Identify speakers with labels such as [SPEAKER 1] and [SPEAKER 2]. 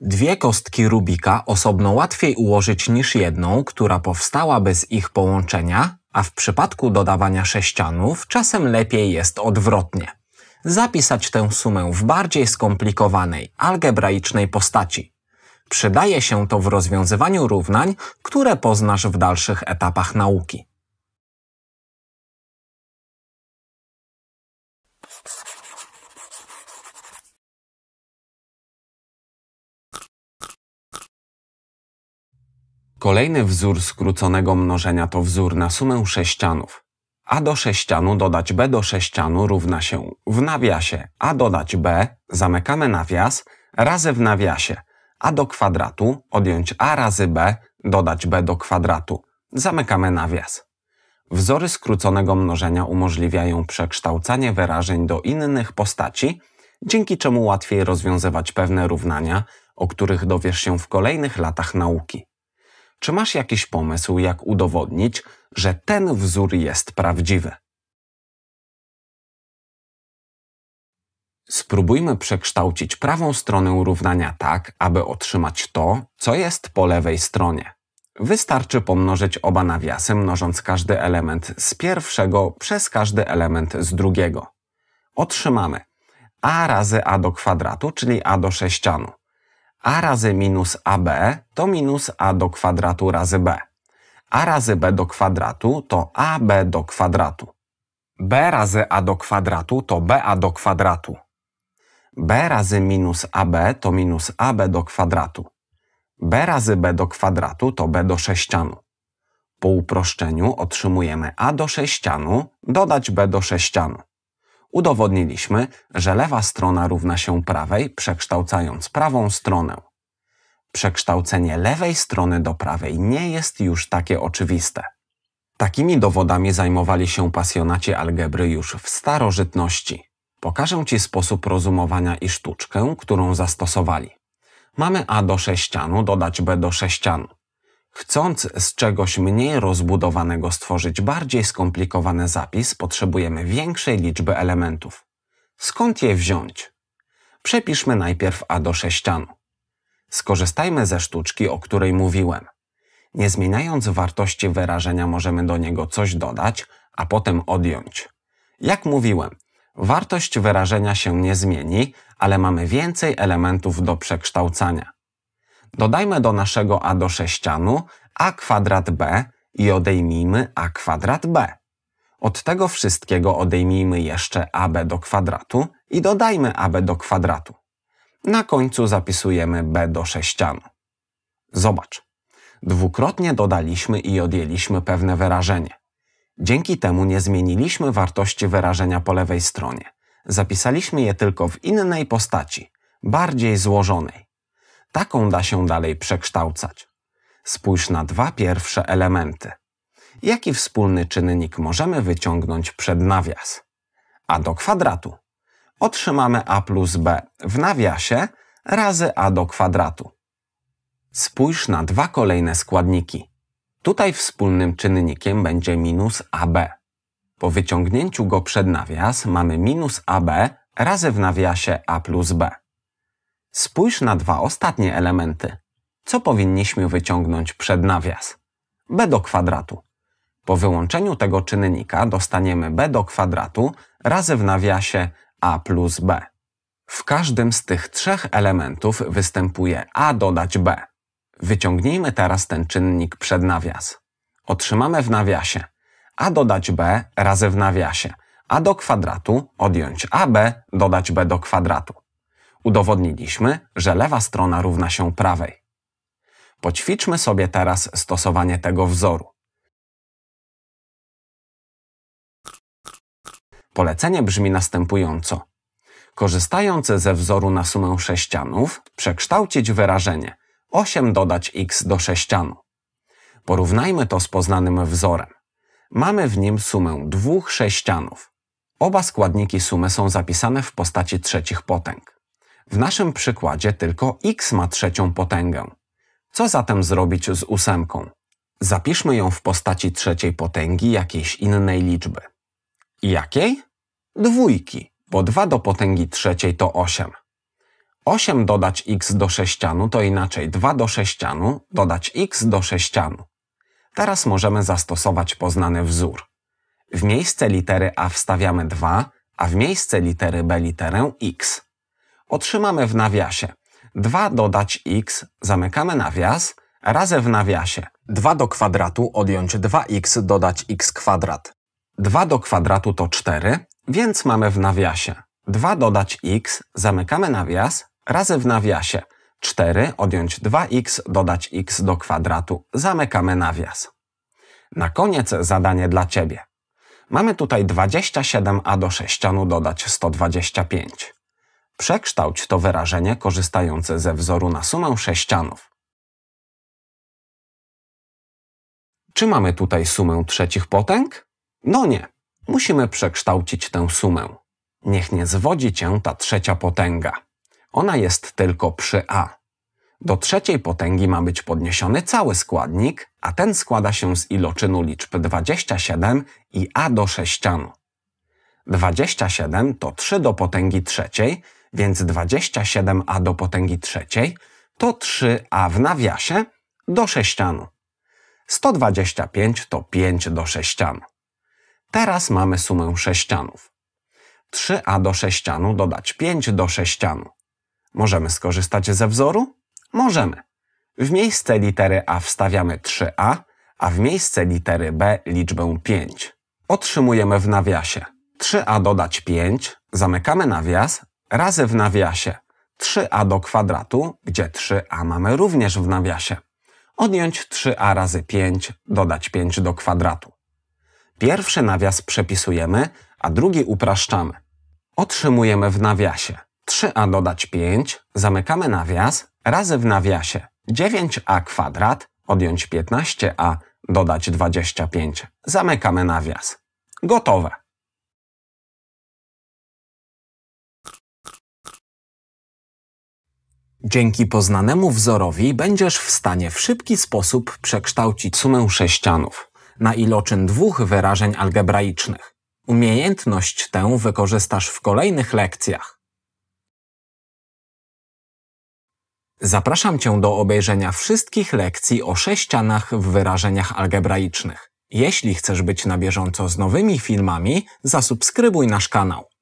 [SPEAKER 1] Dwie kostki Rubika osobno łatwiej ułożyć niż jedną, która powstała bez ich połączenia, a w przypadku dodawania sześcianów czasem lepiej jest odwrotnie. Zapisać tę sumę w bardziej skomplikowanej, algebraicznej postaci. Przydaje się to w rozwiązywaniu równań, które poznasz w
[SPEAKER 2] dalszych etapach nauki. Kolejny wzór skróconego
[SPEAKER 1] mnożenia to wzór na sumę sześcianów. A do sześcianu dodać B do sześcianu równa się w nawiasie A dodać B, zamykamy nawias, razy w nawiasie A do kwadratu, odjąć A razy B, dodać B do kwadratu, zamykamy nawias. Wzory skróconego mnożenia umożliwiają przekształcanie wyrażeń do innych postaci, dzięki czemu łatwiej rozwiązywać pewne równania, o których dowiesz się w kolejnych latach nauki. Czy masz jakiś pomysł, jak udowodnić, że ten wzór jest prawdziwy? Spróbujmy przekształcić prawą stronę równania tak, aby otrzymać to, co jest po lewej stronie. Wystarczy pomnożyć oba nawiasy, mnożąc każdy element z pierwszego przez każdy element z drugiego. Otrzymamy a razy a do kwadratu, czyli a do sześcianu a razy minus AB to minus a do kwadratu razy b. a razy b do kwadratu to ab do kwadratu. b razy a do kwadratu to ba do kwadratu. b razy minus ab to minus ab do kwadratu. b razy b do kwadratu to b do sześcianu. Po uproszczeniu otrzymujemy a do sześcianu dodać b do sześcianu udowodniliśmy, że lewa strona równa się prawej, przekształcając prawą stronę. Przekształcenie lewej strony do prawej nie jest już takie oczywiste. Takimi dowodami zajmowali się pasjonaci algebry już w starożytności. Pokażę Ci sposób rozumowania i sztuczkę, którą zastosowali. Mamy a do sześcianu dodać b do sześcianu. Chcąc z czegoś mniej rozbudowanego stworzyć bardziej skomplikowany zapis, potrzebujemy większej liczby elementów. Skąd je wziąć? Przepiszmy najpierw A do sześcianu. Skorzystajmy ze sztuczki, o której mówiłem. Nie zmieniając wartości wyrażenia możemy do niego coś dodać, a potem odjąć. Jak mówiłem, wartość wyrażenia się nie zmieni, ale mamy więcej elementów do przekształcania. Dodajmy do naszego a do sześcianu a kwadrat b i odejmijmy a kwadrat b. Od tego wszystkiego odejmijmy jeszcze ab do kwadratu i dodajmy ab do kwadratu. Na końcu zapisujemy b do sześcianu. Zobacz. Dwukrotnie dodaliśmy i odjęliśmy pewne wyrażenie. Dzięki temu nie zmieniliśmy wartości wyrażenia po lewej stronie. Zapisaliśmy je tylko w innej postaci, bardziej złożonej taką da się dalej przekształcać. Spójrz na dwa pierwsze elementy. Jaki wspólny czynnik możemy wyciągnąć przed nawias? A do kwadratu. Otrzymamy a plus b w nawiasie razy a do kwadratu. Spójrz na dwa kolejne składniki. Tutaj wspólnym czynnikiem będzie minus ab. Po wyciągnięciu go przed nawias mamy minus ab razy w nawiasie a plus b. Spójrz na dwa ostatnie elementy. Co powinniśmy wyciągnąć przed nawias? b do kwadratu. Po wyłączeniu tego czynnika dostaniemy b do kwadratu razy w nawiasie a plus b. W każdym z tych trzech elementów występuje a dodać b. Wyciągnijmy teraz ten czynnik przed nawias. Otrzymamy w nawiasie a dodać b razy w nawiasie a do kwadratu odjąć ab dodać b do kwadratu. Udowodniliśmy, że lewa strona równa się prawej. Poćwiczmy sobie teraz stosowanie tego wzoru. Polecenie brzmi następująco. Korzystając ze wzoru na sumę sześcianów, przekształcić wyrażenie 8 dodać x do sześcianu. Porównajmy to z poznanym wzorem. Mamy w nim sumę dwóch sześcianów. Oba składniki sumy są zapisane w postaci trzecich potęg. W naszym przykładzie tylko x ma trzecią potęgę. Co zatem zrobić z ósemką? Zapiszmy ją w postaci trzeciej potęgi jakiejś innej liczby. Jakiej? Dwójki, bo 2 do potęgi trzeciej to 8. 8 dodać x do sześcianu to inaczej 2 do sześcianu dodać x do sześcianu. Teraz możemy zastosować poznany wzór. W miejsce litery a wstawiamy 2, a w miejsce litery b literę x otrzymamy w nawiasie 2 dodać x, zamykamy nawias, razy w nawiasie 2 do kwadratu odjąć 2x dodać x kwadrat. 2 do kwadratu to 4, więc mamy w nawiasie 2 dodać x, zamykamy nawias, razy w nawiasie 4 odjąć 2x dodać x do kwadratu, zamykamy nawias. Na koniec zadanie dla Ciebie. Mamy tutaj 27a do sześcianu dodać 125. Przekształć to wyrażenie korzystające ze
[SPEAKER 2] wzoru na sumę sześcianów. Czy
[SPEAKER 1] mamy tutaj sumę trzecich potęg? No nie. Musimy przekształcić tę sumę. Niech nie zwodzi cię ta trzecia potęga. Ona jest tylko przy a. Do trzeciej potęgi ma być podniesiony cały składnik, a ten składa się z iloczynu liczb 27 i a do sześcianu. 27 to 3 do potęgi trzeciej, więc 27a do potęgi trzeciej to 3a w nawiasie do sześcianu. 125 to 5 do sześcianu. Teraz mamy sumę sześcianów. 3a do sześcianu dodać 5 do sześcianu. Możemy skorzystać ze wzoru? Możemy. W miejsce litery a wstawiamy 3a, a w miejsce litery b liczbę 5. Otrzymujemy w nawiasie 3a dodać 5, zamykamy nawias, razy w nawiasie 3a do kwadratu, gdzie 3a mamy również w nawiasie. Odjąć 3a razy 5, dodać 5 do kwadratu. Pierwszy nawias przepisujemy, a drugi upraszczamy. Otrzymujemy w nawiasie 3a dodać 5, zamykamy nawias, razy w nawiasie 9a kwadrat, odjąć 15a, dodać 25. Zamykamy nawias. Gotowe. Dzięki poznanemu wzorowi będziesz w stanie w szybki sposób przekształcić sumę sześcianów na iloczyn dwóch wyrażeń algebraicznych. Umiejętność tę
[SPEAKER 2] wykorzystasz w kolejnych lekcjach.
[SPEAKER 1] Zapraszam Cię do obejrzenia wszystkich lekcji o sześcianach w wyrażeniach algebraicznych. Jeśli chcesz być na bieżąco z nowymi filmami, zasubskrybuj nasz kanał.